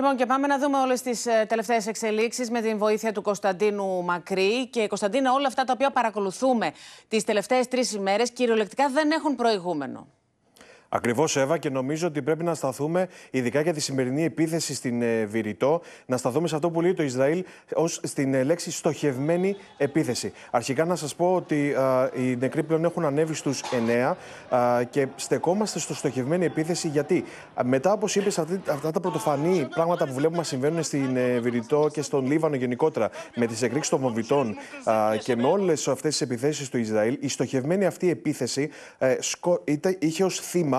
Λοιπόν, και πάμε να δούμε όλες τις ε, τελευταίες εξελίξεις με την βοήθεια του Κωνσταντίνου Μακρύ. Και Κωνσταντίνα, όλα αυτά τα οποία παρακολουθούμε τις τελευταίες τρεις ημέρες κυριολεκτικά δεν έχουν προηγούμενο. Ακριβώς, Εύα, και νομίζω ότι πρέπει να σταθούμε, ειδικά για τη σημερινή επίθεση στην ε, Βηρητό, να σταθούμε σε αυτό που λέει το Ισραήλ ως στην ε, λέξη στοχευμένη επίθεση. Αρχικά να σας πω ότι α, οι νεκροί πλέον έχουν ανέβει στους 9 και στεκόμαστε στο στοχευμένη επίθεση γιατί μετά, όπως είπες, αυτά τα πρωτοφανή πράγματα που βλέπουμε να συμβαίνουν στην ε, Βηρητό και στον Λίβανο γενικότερα, με τις εκρήξεις των βομβιτών και με όλες αυτές τις επιθέσεις του Ισραήλ, η στοχευμένη αυτή επίθεση σκο... είχε ως θύμα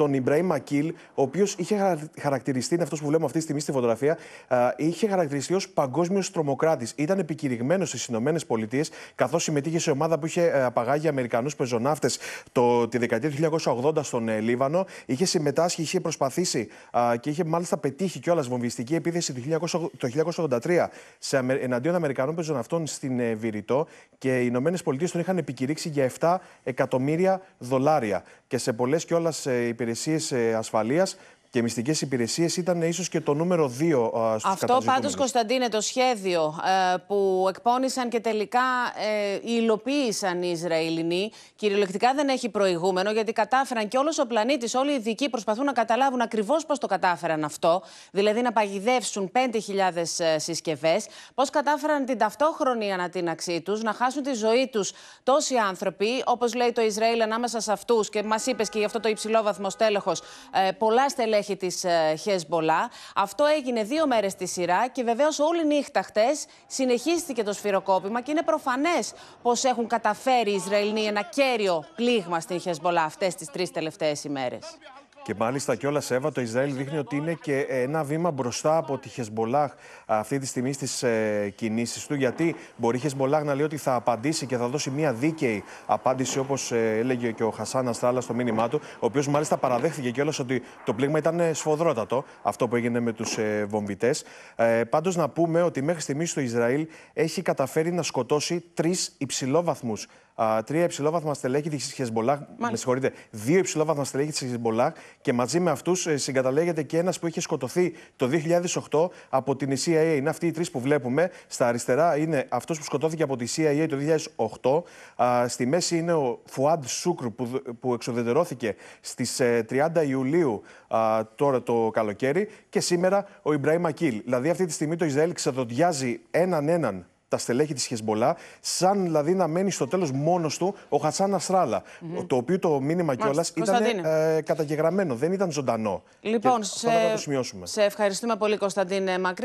τον Ιμπραήμ Μακίλ, ο οποίος είχε χαρακτηριστεί, είναι αυτός που βλέπουμε αυτή τη στιγμή στη φωτογραφία, είχε χαρακτηριστεί ως παγκόσμιος τρομοκράτης. Ήταν επικηρυγμένος στις Ηνωμένες Πολιτείες, καθώς συμμετείχε σε ομάδα που είχε ε, απαγάγει Αμερικανούς πεζοναύτες τη δεκαετία του 1980 στον ε, Λίβανο. Είχε συμμετάσχει, είχε προσπαθήσει και είχε μάλιστα πετύχει κιόλας βομβιστική επίθεση το 1983 σε, εναντίον Αμερικανών πεζοναυτών στην ε, Βηρητό και οι Ηνωμένες Πολιτείες τον είχαν επικηρύξει για 7 εκατομμύρια δολάρια. Και σε πολλές κιόλας υπηρεσίες υπηρεσίες ε, ασφαλείας και μυστικές υπηρεσίες ήταν ίσως και το νούμερο 2 στους Αυτό πάντως, Κωνσταντίνε, το σχέδιο ε, που εκπώνησαν και τελικά ε, υλοποίησαν οι Ισραηλινοί, κυριολεκτικά δεν έχει προηγούμενο, γιατί κατάφεραν και όλος ο πλανήτης, όλοι οι ειδικοί προσπαθούν να καταλάβουν ακριβώς πώς το κατάφεραν αυτό. Δηλαδή να παγιδεύσουν 5.000 συσκευές, πώς κατάφεραν την ταυτόχρονη ανατείναξή τους, να χάσουν τη ζωή τους τόσοι άνθρωποι, όπως λέει το Ισραήλ ανάμεσα σε αυτούς και μας είπες και γι' αυτό το υψηλό βαθμό στέλεχος, ε, πολλά στελέχη στελέχη τη Χεσμολά. Αυτό έγινε δύο μέρες στη σειρά και βεβαίως όλη νύχτα χτες συνεχίστηκε το σφυροκόπημα και είναι προφανές πως έχουν καταφέρει οι Ισραηλοί ένα κέριο πλήγμα στην Χεσμολά αυτές τις τρεις τελευταίες ημέρες. Και μάλιστα κιόλα, Σέβα, το Ισραήλ δείχνει ότι είναι και ένα βήμα μπροστά από τη Χεσμολάχ αυτή τη στιγμή στις ε, κινήσεις του. Γιατί μπορεί η Χεσμολάχ να λέει ότι θα απαντήσει και θα δώσει μια δίκαιη απάντηση, όπως ε, έλεγε και ο Χασάν Αστράλα στο μήνυμά του, ο οποίος μάλιστα παραδέχθηκε κιόλας ότι το πλήγμα ήταν ε, σφοδρότατο, αυτό που έγινε με τους ε, βομβητές. Ε, Πάντως, να πούμε ότι μέχρι στιγμής το Ισραήλ έχει καταφέρει να σκοτώσει τρεις υψηλόβαθμους τρία υψηλόβαθμα στελέχη της Χεσμολάχ. Με συγχωρείτε, δύο υψηλόβαθμα στελέχη της Χεσμολάχ και μαζί με αυτούς ε, συγκαταλέγεται και ένας που είχε σκοτωθεί το 2008 από την CIA. Είναι αυτοί οι τρεις που βλέπουμε. Στα αριστερά είναι αυτός που σκοτώθηκε από τη CIA το 2008. στη μέση είναι ο Φουάντ Σούκρου που, εξοδετερώθηκε στις 30 ε, Ιουλίου τώρα το καλοκαίρι. Και σήμερα ο Ιμπραήμ Ακίλ. Δηλαδή αυτή τη στιγμή το Ισραήλ ξεδοντιάζει έναν έναν τα στελέχη της Χεσμολά, σαν δηλαδή να μένει στο τέλος μόνος του ο Χατσάν αστραλα Το οποίο το μήνυμα κιόλα ήταν ε, καταγεγραμμένο, δεν ήταν ζωντανό. Λοιπόν, σε, το σημειώσουμε. σε ευχαριστούμε πολύ, Κωνσταντίνε Μακρύ.